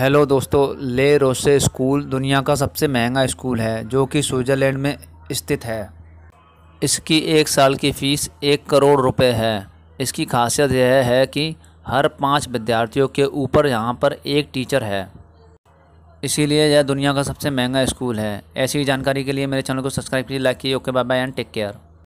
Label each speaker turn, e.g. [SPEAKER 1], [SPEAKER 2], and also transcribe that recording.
[SPEAKER 1] hello दोस्तों ले रोसे school दुनिया का सबसे महंगा स्कूल है जो कि स्विट्ज़रलैंड में स्थित है इसकी एक साल की फ़ीस एक करोड़ रुपए है इसकी खासियत यह है कि हर पांच विद्यार्थियों के ऊपर यहां पर एक टीचर है इसीलिए यह दुनिया का सबसे महंगा स्कूल है ऐसी जानकारी के लिए मेरे चैनल को सब्सक्राइब कीजिए लाइक कीजिए okay bye bye and take care